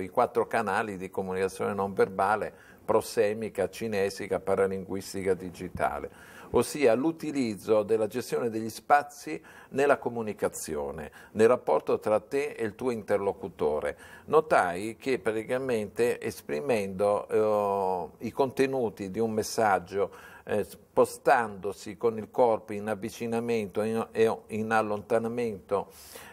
I quattro canali di comunicazione non verbale, prosemica, cinesica, paralinguistica, digitale, ossia l'utilizzo della gestione degli spazi nella comunicazione, nel rapporto tra te e il tuo interlocutore. Notai che praticamente esprimendo eh, i contenuti di un messaggio eh, spostandosi con il corpo in avvicinamento e in allontanamento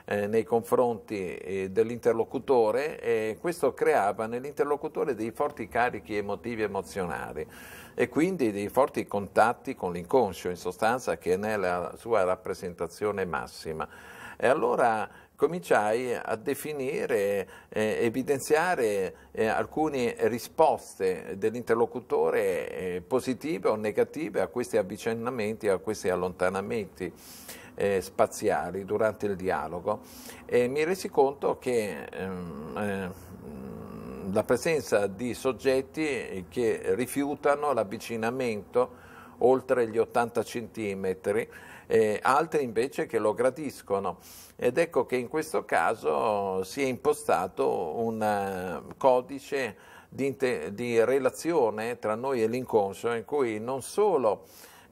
eh, nei confronti eh, dell'interlocutore e questo creava nell'interlocutore dei forti carichi emotivi e emozionali e quindi dei forti contatti con l'inconscio in sostanza che è nella sua rappresentazione massima. E allora cominciai a definire, eh, evidenziare eh, alcune risposte dell'interlocutore eh, positive o negative a questi avvicinamenti, a questi allontanamenti eh, spaziali durante il dialogo e mi resi conto che ehm, ehm la presenza di soggetti che rifiutano l'avvicinamento oltre gli 80 cm, eh, altre invece che lo gradiscono. Ed ecco che in questo caso si è impostato un eh, codice di, di relazione tra noi e l'inconscio in cui non solo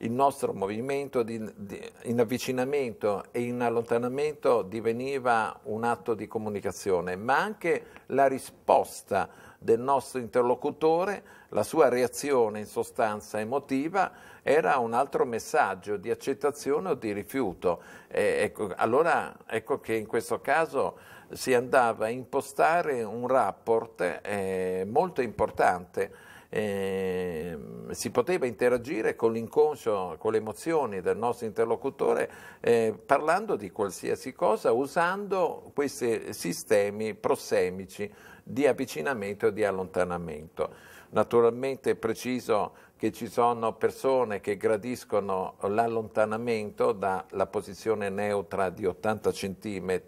il nostro movimento di, di, in avvicinamento e in allontanamento diveniva un atto di comunicazione, ma anche la risposta del nostro interlocutore, la sua reazione in sostanza emotiva era un altro messaggio di accettazione o di rifiuto. E, ecco, allora ecco che in questo caso si andava a impostare un rapport eh, molto importante. Eh, si poteva interagire con l'inconscio, con le emozioni del nostro interlocutore, eh, parlando di qualsiasi cosa, usando questi sistemi prossemici di avvicinamento e di allontanamento. Naturalmente è preciso che ci sono persone che gradiscono l'allontanamento dalla posizione neutra di 80 cm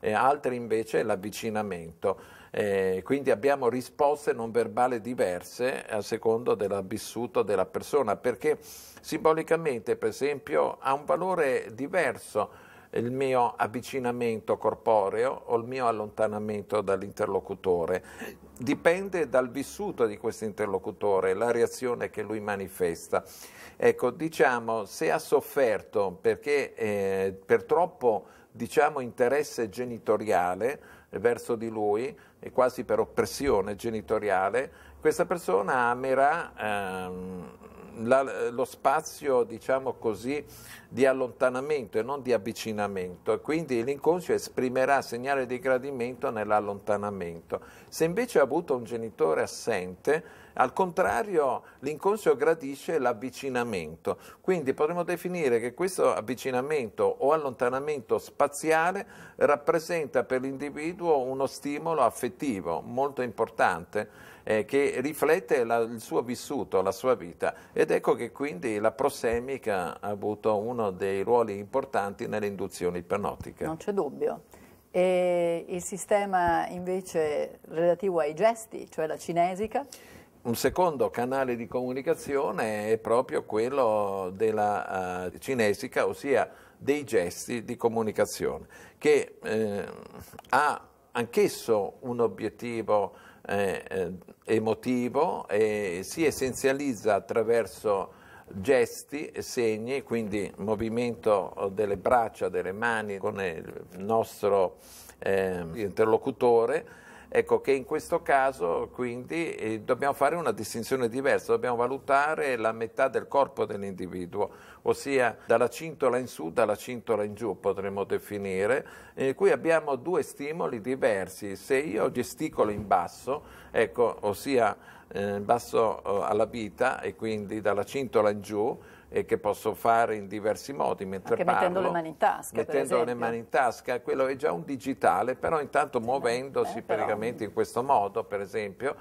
e altri invece l'avvicinamento. Eh, quindi abbiamo risposte non verbali diverse a secondo del vissuto della persona, perché simbolicamente, per esempio, ha un valore diverso il mio avvicinamento corporeo o il mio allontanamento dall'interlocutore. Dipende dal vissuto di questo interlocutore, la reazione che lui manifesta. Ecco, diciamo, se ha sofferto perché eh, per troppo diciamo, interesse genitoriale verso di lui, e quasi per oppressione genitoriale, questa persona amerà... Ehm, la, lo spazio, diciamo così, di allontanamento e non di avvicinamento e quindi l'inconscio esprimerà segnale di gradimento nell'allontanamento. Se invece ha avuto un genitore assente, al contrario l'inconscio gradisce l'avvicinamento, quindi potremmo definire che questo avvicinamento o allontanamento spaziale rappresenta per l'individuo uno stimolo affettivo molto importante eh, che riflette la, il suo vissuto, la sua vita ed ecco che quindi la prosemica ha avuto uno dei ruoli importanti nelle induzioni ipnotiche. Non c'è dubbio. E il sistema invece relativo ai gesti, cioè la cinesica? un secondo canale di comunicazione è proprio quello della uh, cinesica, ossia dei gesti di comunicazione, che eh, ha anch'esso un obiettivo eh, eh, emotivo e si essenzializza attraverso gesti, e segni, quindi movimento delle braccia, delle mani con il nostro eh, interlocutore Ecco che in questo caso quindi eh, dobbiamo fare una distinzione diversa, dobbiamo valutare la metà del corpo dell'individuo, ossia dalla cintola in su, dalla cintola in giù potremmo definire, eh, qui abbiamo due stimoli diversi, se io gesticolo in basso, ecco, ossia in eh, basso eh, alla vita e quindi dalla cintola in giù, e che posso fare in diversi modi mentre Anche parlo. mettendo le mani in tasca. Mettendo le mani in tasca, quello è già un digitale, però intanto muovendosi eh, praticamente però... in questo modo, per esempio,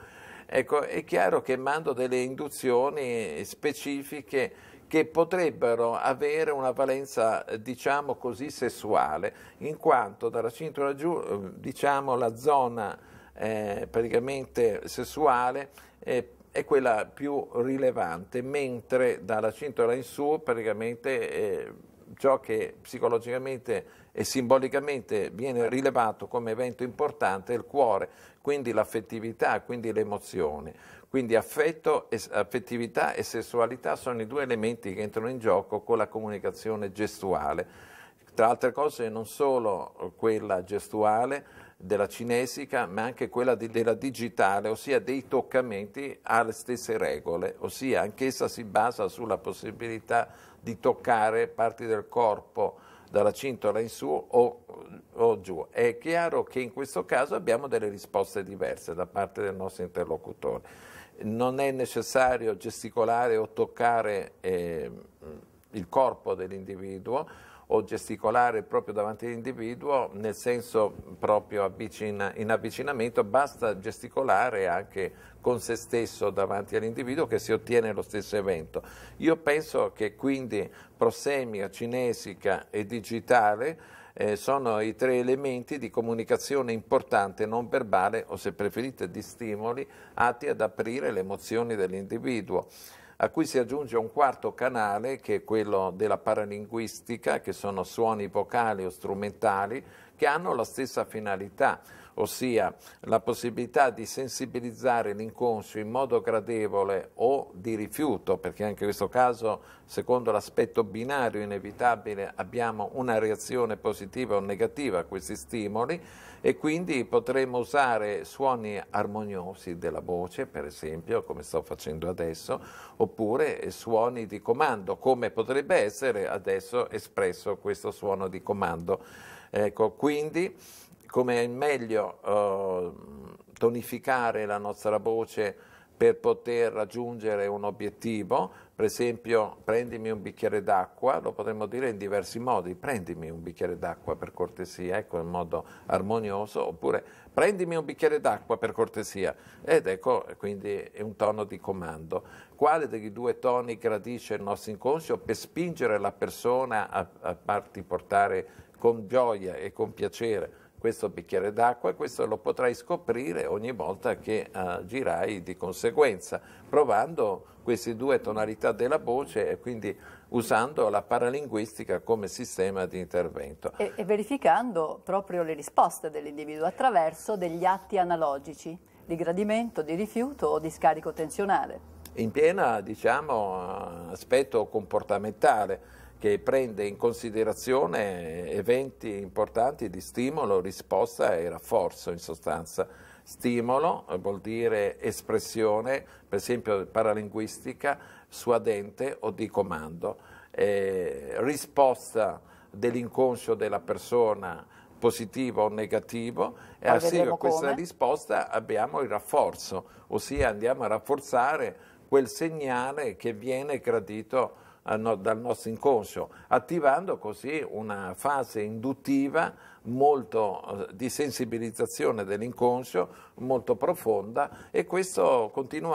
ecco, è chiaro che mando delle induzioni specifiche che potrebbero avere una valenza, diciamo così, sessuale, in quanto dalla cintura giù, eh, diciamo, la zona eh, praticamente sessuale eh, è quella più rilevante, mentre dalla cintola in su praticamente eh, ciò che psicologicamente e simbolicamente viene rilevato come evento importante è il cuore, quindi l'affettività, quindi l'emozione. Quindi affetto, e, affettività e sessualità sono i due elementi che entrano in gioco con la comunicazione gestuale. Tra altre cose non solo quella gestuale, della cinesica, ma anche quella di, della digitale, ossia dei toccamenti ha le stesse regole, ossia anch'essa si basa sulla possibilità di toccare parti del corpo dalla cintola in su o, o, giù. È chiaro che in questo caso abbiamo delle risposte diverse da parte del nostro interlocutore. Non è necessario gesticolare o toccare eh, il corpo dell'individuo, o gesticolare proprio davanti all'individuo, nel senso proprio avvicina, in avvicinamento, basta gesticolare anche con se stesso davanti all'individuo che si ottiene lo stesso evento. Io penso che quindi prosemia, cinesica e digitale eh, sono i tre elementi di comunicazione importante, non verbale o se preferite di stimoli atti ad aprire le emozioni dell'individuo a cui si aggiunge un quarto canale che è quello della paralinguistica, che sono suoni vocali o strumentali che hanno la stessa finalità ossia la possibilità di sensibilizzare l'inconscio in modo gradevole o di rifiuto, perché anche in questo caso, secondo l'aspetto binario inevitabile, abbiamo una reazione positiva o negativa a questi stimoli e quindi potremo usare suoni armoniosi della voce, per esempio, come sto facendo adesso, oppure suoni di comando, come potrebbe essere adesso espresso questo suono di comando. Ecco, quindi come è meglio eh, tonificare la nostra voce per poter raggiungere un obiettivo, per esempio prendimi un bicchiere d'acqua, lo potremmo dire in diversi modi, prendimi un bicchiere d'acqua per cortesia, ecco in modo armonioso, oppure prendimi un bicchiere d'acqua per cortesia, ed ecco quindi è un tono di comando. Quale dei due toni gradisce il nostro inconscio per spingere la persona a, a farti portare con gioia e con piacere questo bicchiere d'acqua, e questo lo potrai scoprire ogni volta che agirai eh, di conseguenza, provando queste due tonalità della voce e quindi usando la paralinguistica come sistema di intervento. E, e verificando proprio le risposte dell'individuo attraverso degli atti analogici di gradimento, di rifiuto o di scarico tensionale. In piena, diciamo, eh, aspetto comportamentale che prende in considerazione eventi importanti di stimolo, risposta e rafforzo in sostanza. Stimolo vuol dire espressione, per esempio paralinguistica, suadente o di comando. Eh, risposta dell'inconscio della persona positivo o negativo e assieme di questa come. risposta abbiamo il rafforzo, ossia andiamo a rafforzare quel segnale che viene gradito dal nostro inconscio, attivando così una fase induttiva molto eh, di sensibilizzazione dell'inconscio, molto profonda e questo continua